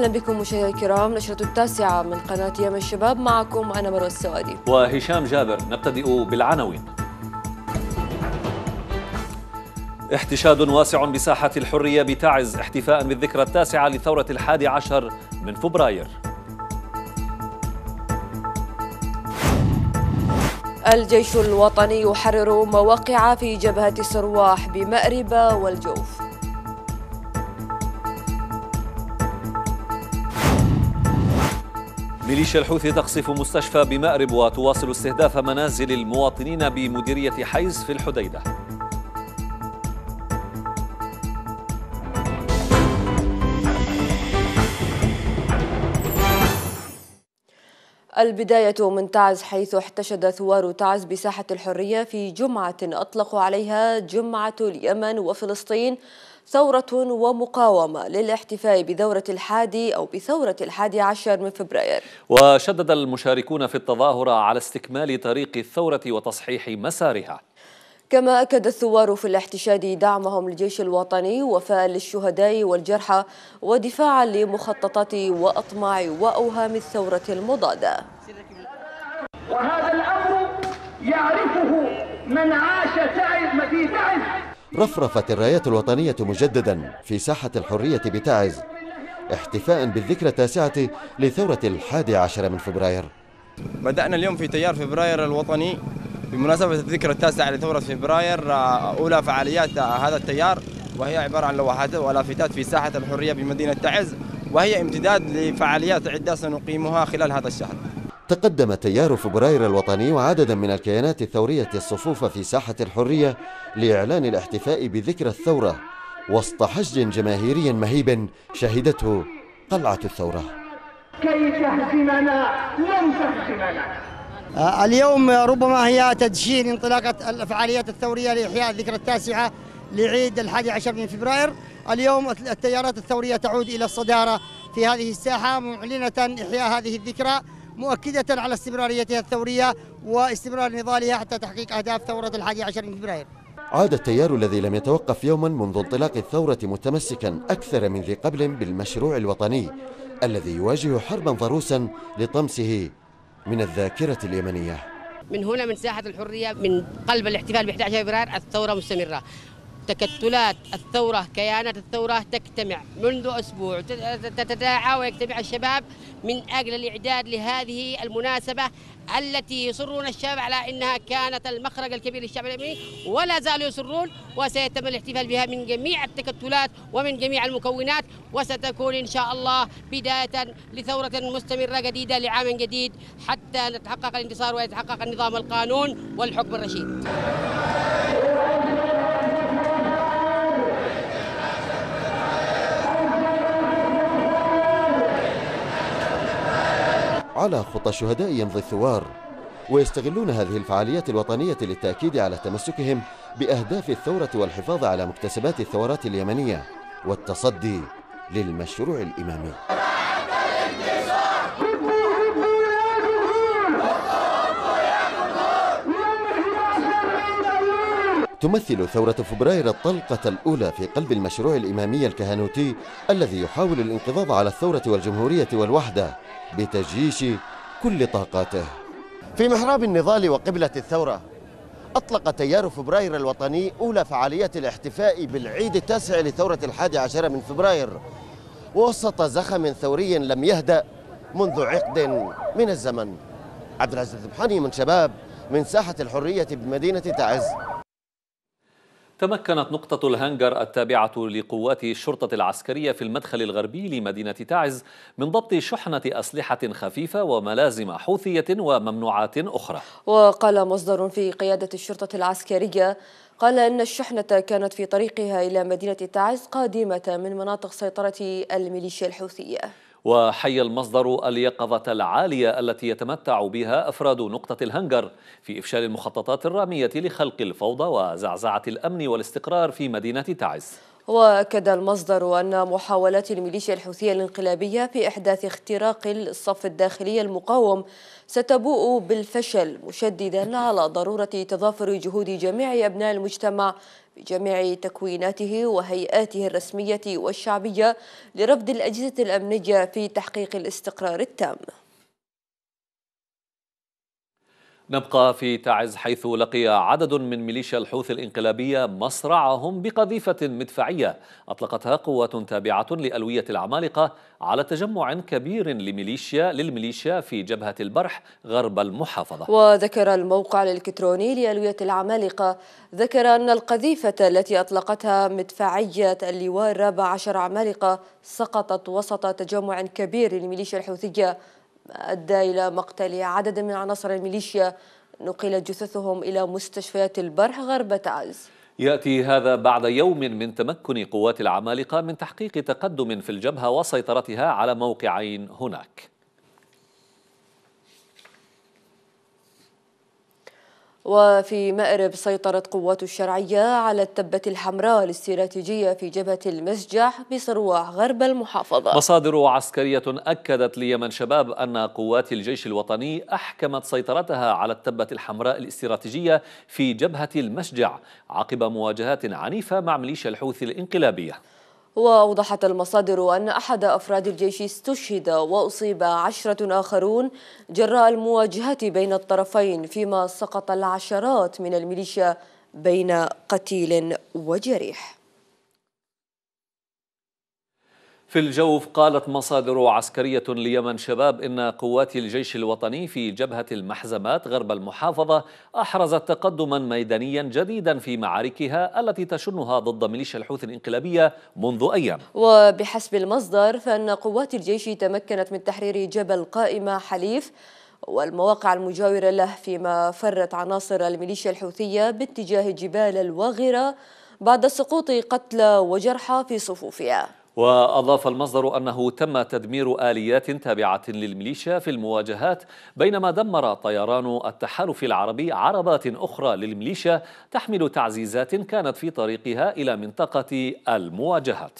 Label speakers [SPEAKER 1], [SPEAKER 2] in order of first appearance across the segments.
[SPEAKER 1] أهلا بكم مشاهدينا الكرام نشرة التاسعة من قناة يمن الشباب معكم أنا مروى السوادي
[SPEAKER 2] وهشام جابر نبتدئ بالعناوين احتشاد واسع بساحة الحرية بتعز احتفاء بالذكرى التاسعة لثورة الحادي عشر من فبراير
[SPEAKER 1] الجيش الوطني يحرر مواقع في جبهة سرواح بمأرب والجو
[SPEAKER 2] ميليشيا الحوثي تقصف مستشفى بمأرب وتواصل استهداف منازل المواطنين بمديرية حيز في الحديدة
[SPEAKER 1] البداية من تعز حيث احتشد ثوار تعز بساحة الحرية في جمعة أطلقوا عليها جمعة اليمن وفلسطين ثورة ومقاومة للاحتفاء بدورة الحادي أو بثورة الحادي عشر من فبراير
[SPEAKER 2] وشدد المشاركون في التظاهرة على استكمال طريق الثورة وتصحيح مسارها
[SPEAKER 1] كما أكد الثوار في الاحتشاد دعمهم للجيش الوطني وفاء للشهداء والجرحى ودفاعا لمخططات وأطماع وأوهام الثورة المضادة
[SPEAKER 3] وهذا الأمر يعرفه من عاش في تعب رفرفت الرايات الوطنية مجددا في ساحة الحرية بتعز احتفاء بالذكرى التاسعة لثورة الحادي عشر من فبراير
[SPEAKER 1] بدأنا اليوم في تيار فبراير الوطني بمناسبة الذكرى التاسعة لثورة فبراير آه، أولى فعاليات آه، هذا التيار وهي عبارة عن لوحات ولافتات في ساحة الحرية بمدينة تعز وهي امتداد لفعاليات عدة سنقيمها خلال هذا الشهر
[SPEAKER 3] تقدم تيار فبراير الوطني وعددا من الكيانات الثورية الصفوف في ساحة الحرية لإعلان الاحتفاء بذكرى الثورة وسط حشد جماهيري مهيب شهدته قلعة الثورة
[SPEAKER 1] كي تهزمنا لم تهزمنا اليوم ربما هي تدشين انطلاقة الفعاليات الثورية لإحياء الذكرى التاسعة لعيد الحادي عشر من فبراير اليوم التيارات الثورية تعود إلى الصدارة في هذه الساحة معلنة إحياء هذه الذكرى
[SPEAKER 3] مؤكدة على استمراريتها الثورية واستمرار نضالها حتى تحقيق أهداف ثورة الحادي عشر من فبراير عاد التيار الذي لم يتوقف يوما منذ انطلاق الثورة متمسكا أكثر من ذي قبل بالمشروع الوطني الذي يواجه حربا ضروسا لطمسه من الذاكرة اليمنية من هنا من ساحة الحرية من قلب الاحتفال ب 11 فبراير الثورة مستمرة تكتلات الثورة كيانات الثورة تجتمع منذ أسبوع تتداعى ويجتمع الشباب من أجل الإعداد لهذه المناسبة التي يصرون الشباب على أنها كانت المخرج الكبير للشعب اليمني ولا زالوا يصرون وسيتم الاحتفال بها من جميع التكتلات ومن جميع المكونات وستكون إن شاء الله بداية لثورة مستمرة جديدة لعام جديد حتى نتحقق الانتصار ويتحقق النظام القانون والحكم الرشيد على خطى شهداء يمضي الثوار ويستغلون هذه الفعاليات الوطنية للتأكيد على تمسكهم بأهداف الثورة والحفاظ على مكتسبات الثورات اليمنية والتصدي للمشروع الإمامي تمثل ثورة فبراير الطلقة الأولى في قلب المشروع الإمامي الكهنوتي الذي يحاول الانقضاض على الثورة والجمهورية والوحدة بتجيش كل طاقاته في محراب النضال وقبلة الثورة أطلق تيار فبراير الوطني أولى فعاليات الاحتفاء بالعيد التاسع لثورة الحادي عشر من فبراير وسط زخم ثوري لم يهدأ منذ عقد من الزمن عبد العزيز من شباب من ساحة الحرية بمدينة تعز
[SPEAKER 2] تمكنت نقطة الهنجر التابعة لقوات الشرطة العسكرية في المدخل الغربي لمدينة تعز من ضبط شحنة أسلحة خفيفة وملازم حوثية وممنوعات أخرى
[SPEAKER 1] وقال مصدر في قيادة الشرطة العسكرية قال أن الشحنة كانت في طريقها إلى مدينة تعز قادمة من مناطق سيطرة الميليشيا الحوثية
[SPEAKER 2] وحي المصدر اليقظة العالية التي يتمتع بها أفراد نقطة الهنجر في إفشال المخططات الرامية لخلق الفوضى وزعزعة الأمن والاستقرار في مدينة تعز
[SPEAKER 1] وأكد المصدر أن محاولات الميليشيا الحوثية الانقلابية في إحداث اختراق الصف الداخلي المقاوم ستبوء بالفشل مشددا على ضرورة تضافر جهود جميع أبناء المجتمع بجميع تكويناته وهيئاته الرسمية والشعبية لرفض الأجهزة الأمنية في تحقيق الاستقرار التام
[SPEAKER 2] نبقى في تعز حيث لقي عدد من ميليشيا الحوثي الانقلابية مصرعهم بقذيفة مدفعية أطلقتها قوة تابعة لألوية العمالقة على تجمع كبير لميليشيا للميليشيا في جبهة البرح غرب المحافظة
[SPEAKER 1] وذكر الموقع الإلكتروني لألوية العمالقة ذكر أن القذيفة التي أطلقتها مدفعية اللواء الرابع عشر عمالقة سقطت وسط تجمع كبير للميليشيا الحوثية أدى إلى مقتل عدد من عناصر الميليشيا نقلت جثثهم إلى مستشفيات البرح غرب تعز
[SPEAKER 2] يأتي هذا بعد يوم من تمكن قوات العمالقة من تحقيق تقدم في الجبهة وسيطرتها على موقعين هناك
[SPEAKER 1] وفي مأرب سيطرت قوات الشرعية على التبة الحمراء الاستراتيجية في جبهة المسجح بصرواح غرب المحافظة
[SPEAKER 2] مصادر عسكرية أكدت ليمن شباب أن قوات الجيش الوطني أحكمت سيطرتها على التبة الحمراء الاستراتيجية في جبهة المسجع عقب مواجهات عنيفة مع ميليشيا الحوثي الانقلابية
[SPEAKER 1] وأوضحت المصادر أن أحد أفراد الجيش استشهد وأصيب عشرة آخرون جراء المواجهة بين الطرفين فيما سقط العشرات من الميليشيا بين قتيل وجريح
[SPEAKER 2] في الجوف قالت مصادر عسكرية ليمن شباب إن قوات الجيش الوطني في جبهة المحزمات غرب المحافظة أحرزت تقدما ميدانيا جديدا في معاركها التي تشنها ضد ميليشيا الحوثي الإنقلابية منذ أيام
[SPEAKER 1] وبحسب المصدر فإن قوات الجيش تمكنت من تحرير جبل قائمة حليف والمواقع المجاورة له فيما فرت عناصر الميليشيا الحوثية باتجاه جبال الواغرة بعد سقوط قتلى وجرحى في صفوفها
[SPEAKER 2] وأضاف المصدر أنه تم تدمير آليات تابعة للميليشيا في المواجهات بينما دمر طيران التحالف العربي عربات أخرى للميليشيا تحمل تعزيزات كانت في طريقها إلى منطقة المواجهات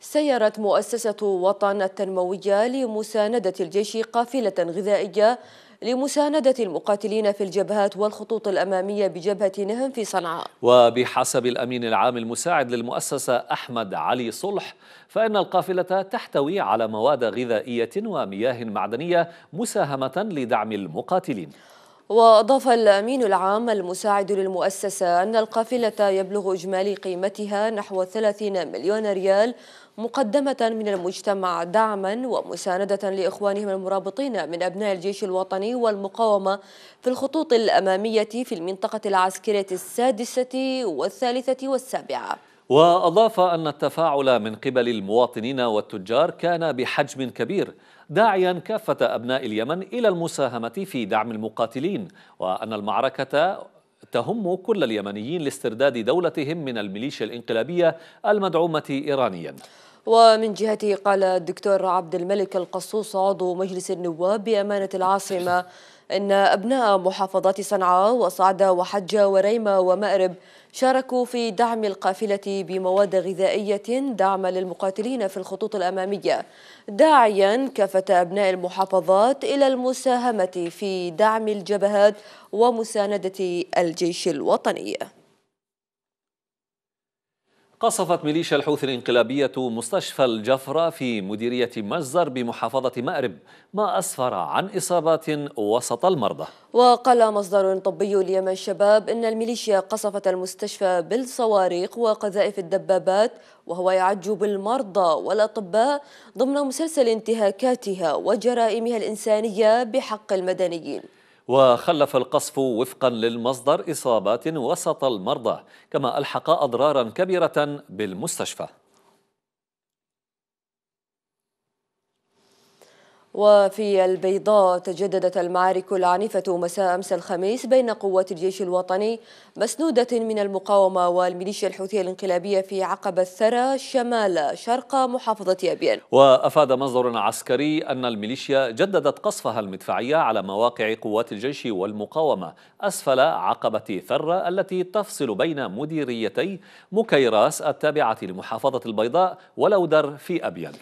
[SPEAKER 1] سيرت مؤسسة وطن التنموية لمساندة الجيش قافلة غذائية لمساندة المقاتلين في الجبهات والخطوط الأمامية بجبهة نهم في صنعاء
[SPEAKER 2] وبحسب الأمين العام المساعد للمؤسسة أحمد علي صلح فإن القافلة تحتوي على مواد غذائية ومياه معدنية مساهمة لدعم المقاتلين
[SPEAKER 1] وأضاف الأمين العام المساعد للمؤسسة أن القافلة يبلغ إجمالي قيمتها نحو 30 مليون ريال مقدمة من المجتمع دعما ومساندة لإخوانهم المرابطين من أبناء الجيش الوطني والمقاومة في الخطوط الأمامية في المنطقة العسكرية السادسة والثالثة والسابعة
[SPEAKER 2] وأضاف أن التفاعل من قبل المواطنين والتجار كان بحجم كبير داعيا كافة أبناء اليمن إلى المساهمة في دعم المقاتلين وأن المعركة تهم كل اليمنيين لاسترداد دولتهم من الميليشيا الانقلابية المدعومة إيرانيا
[SPEAKER 1] ومن جهته قال الدكتور عبد الملك القصوص عضو مجلس النواب بأمانة العاصمة أن أبناء محافظات صنعاء وصعدة وحجة وريمة ومأرب شاركوا في دعم القافلة بمواد غذائية دعما للمقاتلين في الخطوط الأمامية داعيا كافة أبناء المحافظات إلى المساهمة في دعم الجبهات ومساندة الجيش الوطني
[SPEAKER 2] قصفت ميليشيا الحوثي الانقلابية مستشفى الجفرة في مديرية مجزر بمحافظة مأرب ما أسفر عن إصابات وسط المرضى
[SPEAKER 1] وقال مصدر طبي اليمن شباب إن الميليشيا قصفت المستشفى بالصواريخ وقذائف الدبابات وهو يعج بالمرضى والأطباء ضمن مسلسل انتهاكاتها وجرائمها الإنسانية بحق المدنيين
[SPEAKER 2] وخلف القصف وفقا للمصدر إصابات وسط المرضى كما ألحق أضرارا كبيرة بالمستشفى
[SPEAKER 1] وفي البيضاء تجددت المعارك العنيفة مساء أمس الخميس بين قوات الجيش الوطني مسنودة من المقاومة والميليشيا الحوثية الانقلابية في عقب الثرى شمال شرق محافظة أبيان
[SPEAKER 2] وأفاد مصدر عسكري أن الميليشيا جددت قصفها المدفعية على مواقع قوات الجيش والمقاومة أسفل عقبة ثرة التي تفصل بين مديريتي مكيراس التابعة لمحافظة البيضاء والأودر في أبيان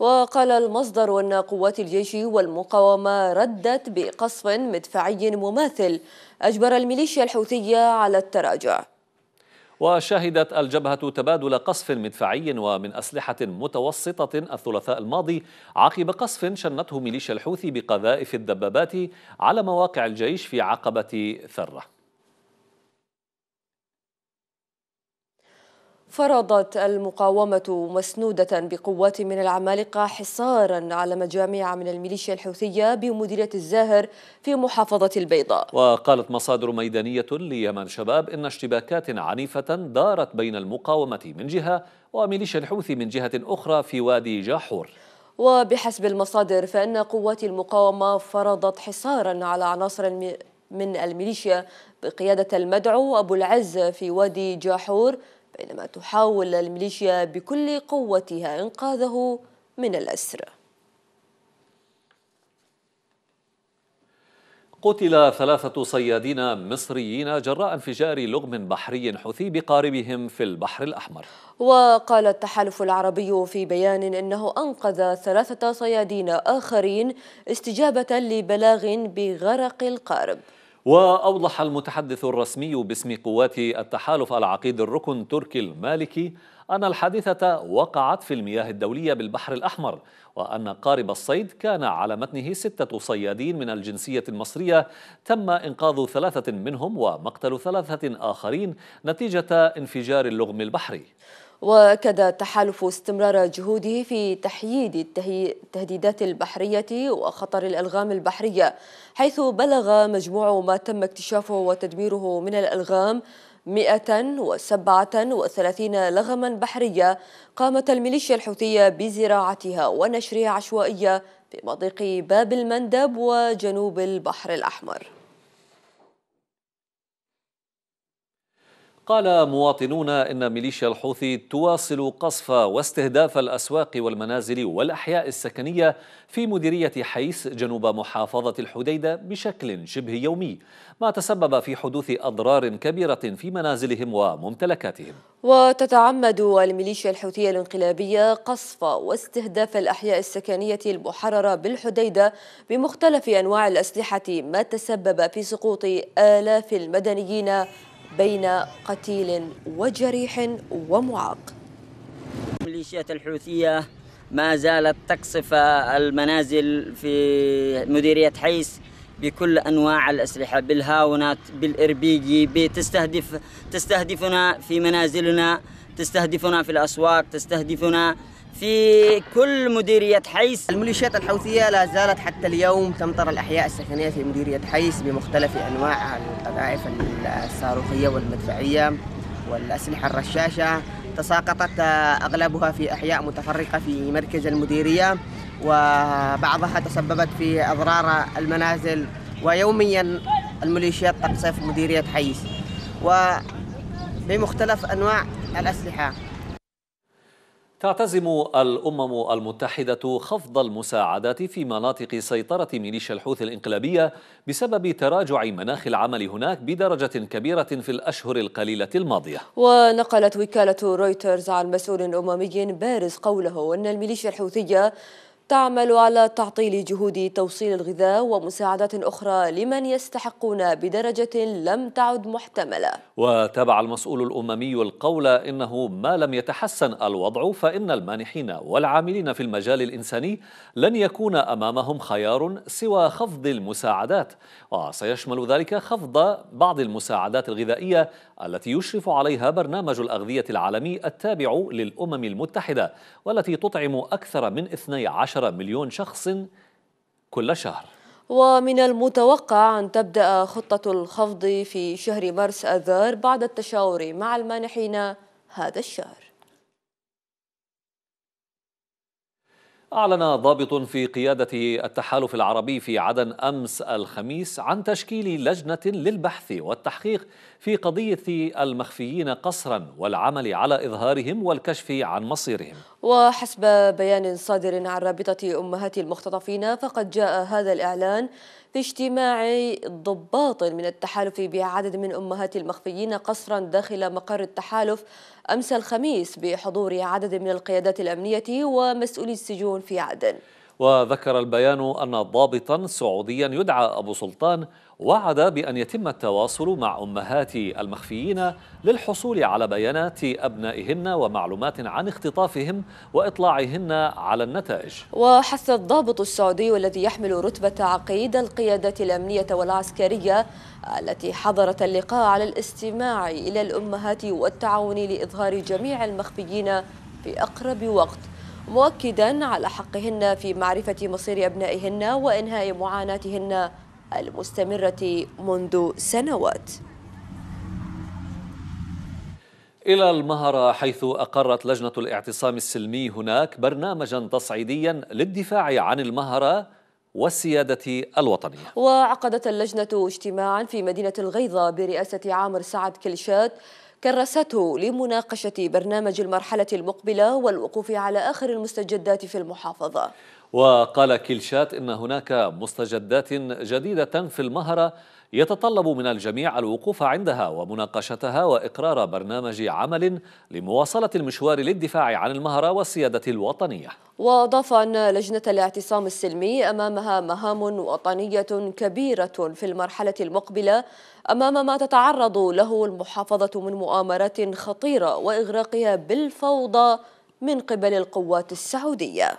[SPEAKER 1] وقال المصدر أن قوات الجيش والمقاومة ردت بقصف مدفعي مماثل أجبر الميليشيا الحوثية على التراجع
[SPEAKER 2] وشهدت الجبهة تبادل قصف مدفعي ومن أسلحة متوسطة الثلاثاء الماضي عقب قصف شنته ميليشيا الحوثي بقذائف الدبابات على مواقع الجيش في عقبة ثرة
[SPEAKER 1] فرضت المقاومة مسنودة بقوات من العمالقة حصارا على مجاميع من الميليشيا الحوثية بمديرية الزاهر في محافظة البيضاء
[SPEAKER 2] وقالت مصادر ميدانية ليمن شباب إن اشتباكات عنيفة دارت بين المقاومة من جهة وميليشيا الحوثي من جهة أخرى في وادي جاحور وبحسب
[SPEAKER 1] المصادر فإن قوات المقاومة فرضت حصارا على عناصر من الميليشيا بقيادة المدعو أبو العز في وادي جاحور بينما تحاول الميليشيا بكل قوتها إنقاذه من الأسر
[SPEAKER 2] قتل ثلاثة صيادين مصريين جراء انفجار لغم بحري حوثي بقاربهم في البحر الأحمر
[SPEAKER 1] وقال التحالف العربي في بيان أنه أنقذ ثلاثة صيادين آخرين استجابة لبلاغ بغرق القارب
[SPEAKER 2] وأوضح المتحدث الرسمي باسم قوات التحالف العقيد الركن تركي المالكي أن الحادثة وقعت في المياه الدولية بالبحر الأحمر وأن قارب الصيد كان على متنه ستة صيادين من الجنسية المصرية تم إنقاذ ثلاثة منهم ومقتل ثلاثة آخرين نتيجة انفجار اللغم البحري
[SPEAKER 1] واكد التحالف استمرار جهوده في تحييد التهديدات البحريه وخطر الالغام البحريه حيث بلغ مجموع ما تم اكتشافه وتدميره من الالغام 137 لغما بحرية قامت الميليشيا الحوثية بزراعتها ونشرها عشوائية في مضيق باب المندب وجنوب البحر الأحمر
[SPEAKER 2] قال مواطنون إن ميليشيا الحوثي تواصل قصف واستهداف الأسواق والمنازل والأحياء السكنية في مديرية حيس جنوب محافظة الحديدة بشكل شبه يومي ما تسبب في حدوث أضرار كبيرة في منازلهم وممتلكاتهم
[SPEAKER 1] وتتعمد الميليشيا الحوثية الانقلابية قصف واستهداف الأحياء السكنية المحررة بالحديدة بمختلف أنواع الأسلحة ما تسبب في سقوط آلاف المدنيين بين قتيل وجريح ومعاق
[SPEAKER 3] ميليشيات الحوثية ما زالت تقصف المنازل في مديرية حيس بكل انواع الاسلحه بالهاونات بالاربيجي بتستهدف تستهدفنا في منازلنا تستهدفنا في الاسواق تستهدفنا في كل مديرية حيس الميليشيات الحوثية لا زالت حتى اليوم تمطر الأحياء السكنية في مديرية حيس بمختلف أنواع القذائف الصاروخية والمدفعية والأسلحة الرشاشة تساقطت أغلبها في أحياء متفرقة في مركز المديرية وبعضها تسببت في أضرار المنازل ويوميا الميليشيات تقصف مديرية حيس وبمختلف أنواع الأسلحة
[SPEAKER 2] تعتزم الأمم المتحدة خفض المساعدات في مناطق سيطرة ميليشيا الحوثي الإنقلابية بسبب تراجع مناخ العمل هناك بدرجة كبيرة في الأشهر القليلة الماضية
[SPEAKER 1] ونقلت وكالة رويترز عن مسؤول أممي بارز قوله أن الميليشيا الحوثية تعمل على تعطيل جهود توصيل الغذاء ومساعدات أخرى لمن يستحقون بدرجة لم تعد محتملة
[SPEAKER 2] وتابع المسؤول الأممي القول إنه ما لم يتحسن الوضع فإن المانحين والعاملين في المجال الإنساني لن يكون أمامهم خيار سوى خفض المساعدات وسيشمل ذلك خفض بعض المساعدات الغذائية التي يشرف عليها برنامج الأغذية العالمي التابع للأمم المتحدة والتي تطعم أكثر من 12 مليون شخص كل شهر
[SPEAKER 1] ومن المتوقع أن تبدأ خطة الخفض في شهر مارس أذار بعد التشاور مع المانحين هذا الشهر
[SPEAKER 2] أعلن ضابط في قيادة التحالف العربي في عدن أمس الخميس عن تشكيل لجنة للبحث والتحقيق في قضية المخفيين قصرا والعمل على إظهارهم والكشف عن مصيرهم
[SPEAKER 1] وحسب بيان صادر عن رابطة أمهات المختطفين فقد جاء هذا الإعلان في اجتماع ضباط من التحالف بعدد من أمهات المخفيين قصرا داخل مقر التحالف أمس الخميس بحضور عدد من القيادات الأمنية ومسؤولي السجون في عدن
[SPEAKER 2] وذكر البيان أن ضابطا سعوديا يدعى أبو سلطان وعد بأن يتم التواصل مع أمهات المخفيين للحصول على بيانات أبنائهن ومعلومات عن اختطافهم وإطلاعهن على النتائج
[SPEAKER 1] وحث الضابط السعودي الذي يحمل رتبة عقيد القيادة الأمنية والعسكرية التي حضرت اللقاء على الاستماع إلى الأمهات والتعاون لإظهار جميع المخفيين في أقرب وقت مؤكدا على حقهن في معرفة مصير أبنائهن وإنهاء معاناتهن المستمرة منذ سنوات
[SPEAKER 2] إلى المهرة حيث أقرت لجنة الاعتصام السلمي هناك برنامجا تصعيديا للدفاع عن المهرة والسيادة الوطنية
[SPEAKER 1] وعقدت اللجنة اجتماعا في مدينة الغيضة برئاسة عامر سعد كلشات كرسته لمناقشة برنامج المرحلة المقبلة والوقوف على آخر المستجدات في المحافظة
[SPEAKER 2] وقال كيلشات إن هناك مستجدات جديدة في المهرة يتطلب من الجميع الوقوف عندها ومناقشتها وإقرار برنامج عمل لمواصلة المشوار للدفاع عن المهرة والسيادة الوطنية
[SPEAKER 1] وأضاف أن لجنة الاعتصام السلمي أمامها مهام وطنية كبيرة في المرحلة المقبلة أمام ما تتعرض له المحافظة من مؤامرات خطيرة وإغراقها بالفوضى من قبل القوات السعودية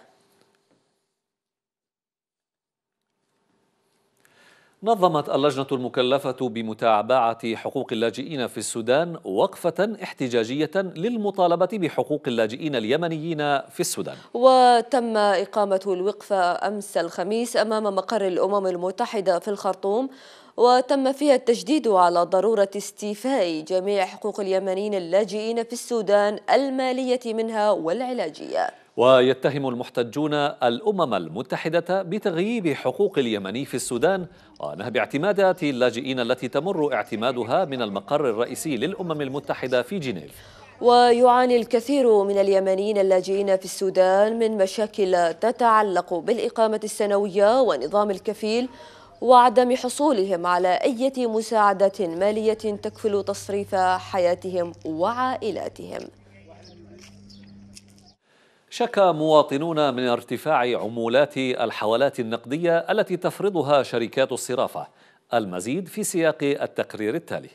[SPEAKER 2] نظمت اللجنة المكلفة بمتابعة حقوق اللاجئين في السودان وقفة احتجاجية للمطالبة بحقوق اللاجئين اليمنيين في السودان
[SPEAKER 1] وتم إقامة الوقفة أمس الخميس أمام مقر الأمم المتحدة في الخرطوم وتم فيها التشديد على ضرورة استيفاء جميع حقوق اليمنيين اللاجئين في السودان المالية منها والعلاجية
[SPEAKER 2] ويتهم المحتجون الأمم المتحدة بتغييب حقوق اليمني في السودان ونهب اعتمادات اللاجئين التي تمر اعتمادها من المقر الرئيسي للأمم المتحدة في جنيف
[SPEAKER 1] ويعاني الكثير من اليمنيين اللاجئين في السودان من مشاكل تتعلق بالإقامة السنوية ونظام الكفيل وعدم حصولهم على أي مساعدة مالية تكفل تصريف حياتهم وعائلاتهم
[SPEAKER 2] شكى مواطنون من ارتفاع عمولات الحوالات النقدية التي تفرضها شركات الصرافة المزيد في سياق التقرير التالي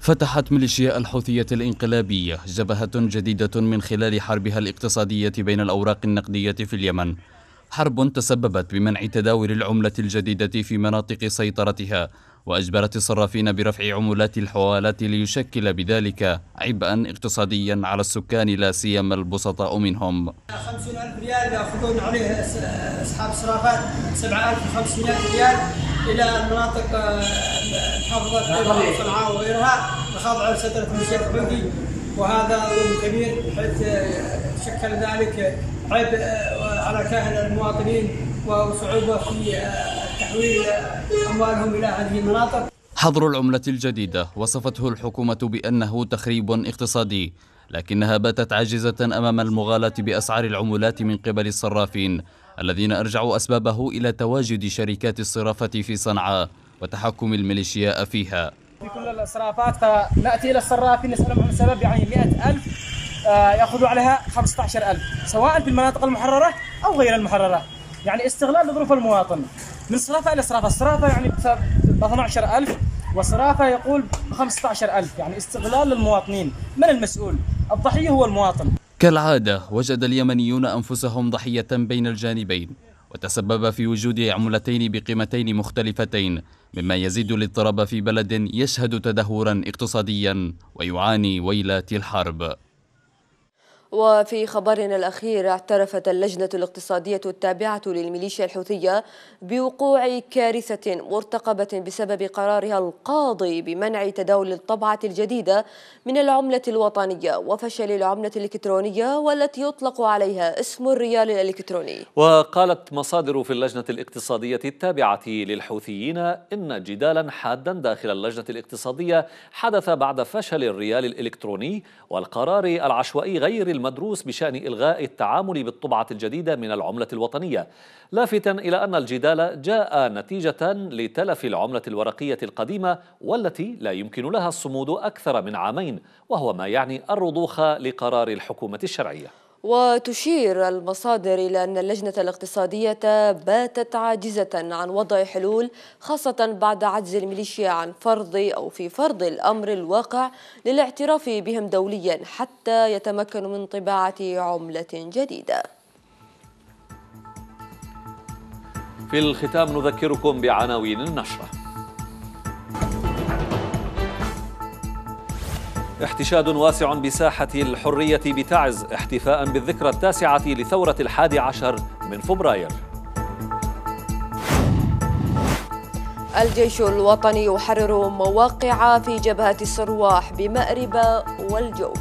[SPEAKER 4] فتحت ميليشيا الحوثية الإنقلابية جبهة جديدة من خلال حربها الاقتصادية بين الأوراق النقدية في اليمن حرب تسببت بمنع تداول العملة الجديدة في مناطق سيطرتها وأجبرت الصرافين برفع عمولات الحوالات ليشكل بذلك عبئا اقتصاديا على السكان لا سيما البسطاء منهم 50 ألف ريال يأخذون عليه أصحاب الصرافات 7500 ريال إلى المناطق آه، محافظة صنعاء وغيرها تخضع لسيطرة المشيخ البنكي وهذا ظلم كبير حيث آه، شكل ذلك عيب آه، على كاهل المواطنين وصعوبة في آه، تحويل أموالهم إلى هذه المناطق حظر العملة الجديدة وصفته الحكومة بأنه تخريب اقتصادي لكنها باتت عاجزة أمام المغالاة بأسعار العملات من قبل الصرافين الذين أرجعوا أسبابه إلى تواجد شركات الصرافة في صنعاء وتحكم الميليشياء فيها في كل الصرافات فنأتي إلى الصرافين نسألهم عن سبب يعني 100000 آه، ياخذوا عليها 15000 سواء في المناطق المحرره او غير المحرره يعني استغلال لظروف المواطن من صرافه الى صرافه صرافه يعني ب 12000 وصرافه يقول ب 15000 يعني استغلال للمواطنين من المسؤول الضحيه هو المواطن كالعاده وجد اليمنيون انفسهم ضحيه بين الجانبين وتسبب في وجود عملتين بقيمتين مختلفتين مما يزيد الاضطراب في بلد يشهد تدهورا اقتصاديا ويعاني ويلات الحرب
[SPEAKER 1] وفي خبرنا الأخير اعترفت اللجنة الاقتصادية التابعة للميليشيا الحوثية بوقوع كارثة مرتقبة بسبب قرارها القاضي بمنع تداول الطبعة الجديدة من العملة الوطنية وفشل العملة الإلكترونية والتي يطلق عليها اسم الريال الإلكتروني
[SPEAKER 2] وقالت مصادر في اللجنة الاقتصادية التابعة للحوثيين إن جدالا حادا داخل اللجنة الاقتصادية حدث بعد فشل الريال الإلكتروني والقرار العشوائي غير المدروس بشأن إلغاء التعامل بالطبعة الجديدة من العملة الوطنية لافتا إلى أن الجدال جاء نتيجة لتلف العملة الورقية القديمة والتي لا يمكن لها الصمود أكثر من عامين وهو ما يعني الرضوخ لقرار الحكومة الشرعية
[SPEAKER 1] وتشير المصادر إلى أن اللجنة الاقتصادية باتت عاجزة عن وضع حلول خاصة بعد عجز الميليشيا عن فرض أو في فرض الأمر الواقع للاعتراف بهم دوليا حتى يتمكنوا من طباعة عملة جديدة
[SPEAKER 2] في الختام نذكركم بعناوين النشره احتشاد واسع بساحة الحرية بتعز احتفاء بالذكرى التاسعة لثورة الحادي عشر من فبراير
[SPEAKER 1] الجيش الوطني يحرر مواقع في جبهة السرواح بمأربة والجوف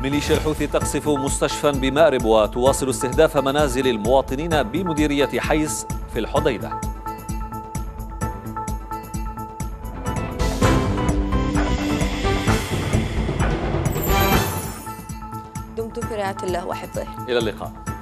[SPEAKER 2] ميليشيا الحوثي تقصف مستشفى بمأرب وتواصل استهداف منازل المواطنين بمديرية حيس في الحديدة
[SPEAKER 1] الله وحفظه
[SPEAKER 2] إلى اللقاء